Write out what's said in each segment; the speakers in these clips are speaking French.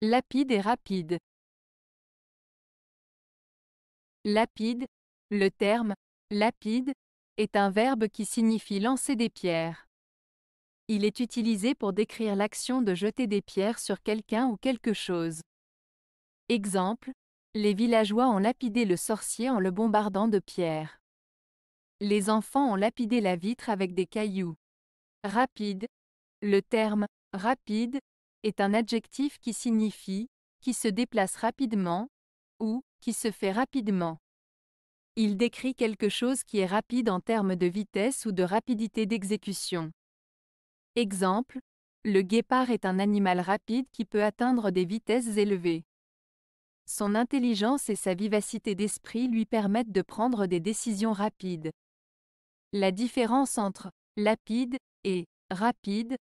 Lapide et rapide. Lapide, le terme lapide est un verbe qui signifie lancer des pierres. Il est utilisé pour décrire l'action de jeter des pierres sur quelqu'un ou quelque chose. Exemple, les villageois ont lapidé le sorcier en le bombardant de pierres. Les enfants ont lapidé la vitre avec des cailloux. Rapide. Le terme rapide est un adjectif qui signifie qui se déplace rapidement ou qui se fait rapidement. Il décrit quelque chose qui est rapide en termes de vitesse ou de rapidité d'exécution. Exemple, le guépard est un animal rapide qui peut atteindre des vitesses élevées. Son intelligence et sa vivacité d'esprit lui permettent de prendre des décisions rapides. La différence entre lapide et rapide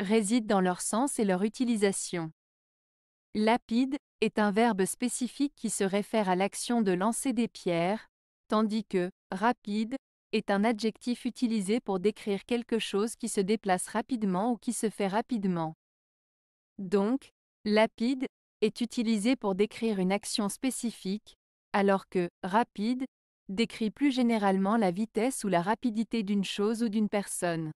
réside dans leur sens et leur utilisation. Lapide est un verbe spécifique qui se réfère à l'action de lancer des pierres, tandis que rapide est un adjectif utilisé pour décrire quelque chose qui se déplace rapidement ou qui se fait rapidement. Donc, lapide est utilisé pour décrire une action spécifique, alors que rapide décrit plus généralement la vitesse ou la rapidité d'une chose ou d'une personne.